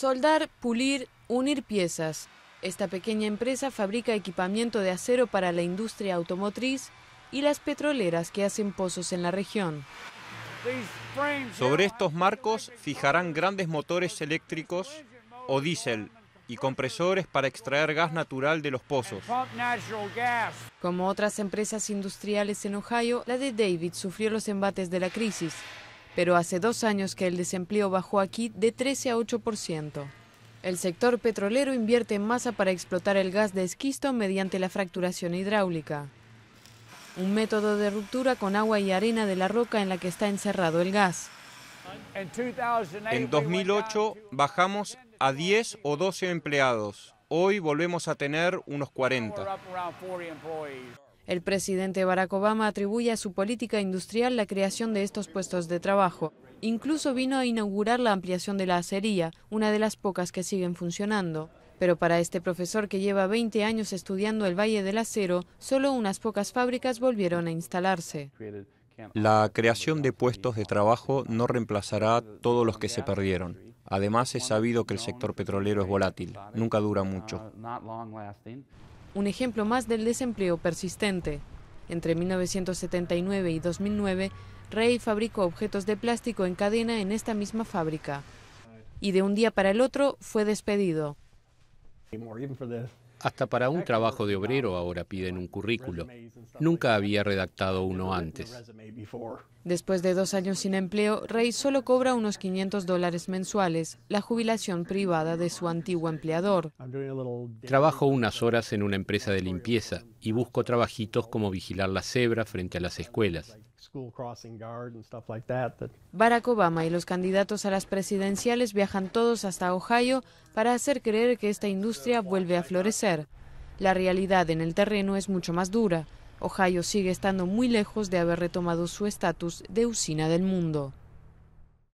Soldar, pulir, unir piezas. Esta pequeña empresa fabrica equipamiento de acero para la industria automotriz y las petroleras que hacen pozos en la región. Sobre estos marcos fijarán grandes motores eléctricos o diésel y compresores para extraer gas natural de los pozos. Como otras empresas industriales en Ohio, la de David sufrió los embates de la crisis pero hace dos años que el desempleo bajó aquí de 13 a 8%. El sector petrolero invierte en masa para explotar el gas de esquisto mediante la fracturación hidráulica, un método de ruptura con agua y arena de la roca en la que está encerrado el gas. En 2008 bajamos a 10 o 12 empleados. Hoy volvemos a tener unos 40. El presidente Barack Obama atribuye a su política industrial la creación de estos puestos de trabajo. Incluso vino a inaugurar la ampliación de la acería, una de las pocas que siguen funcionando. Pero para este profesor que lleva 20 años estudiando el Valle del Acero, solo unas pocas fábricas volvieron a instalarse. La creación de puestos de trabajo no reemplazará todos los que se perdieron. Además, es sabido que el sector petrolero es volátil, nunca dura mucho un ejemplo más del desempleo persistente. Entre 1979 y 2009, Rey fabricó objetos de plástico en cadena en esta misma fábrica. Y de un día para el otro fue despedido. Hasta para un trabajo de obrero ahora piden un currículo. Nunca había redactado uno antes. Después de dos años sin empleo, Rey solo cobra unos 500 dólares mensuales, la jubilación privada de su antiguo empleador. Trabajo unas horas en una empresa de limpieza y busco trabajitos como vigilar la cebra frente a las escuelas. Barack Obama y los candidatos a las presidenciales viajan todos hasta Ohio para hacer creer que esta industria vuelve a florecer. La realidad en el terreno es mucho más dura. Ohio sigue estando muy lejos de haber retomado su estatus de usina del mundo.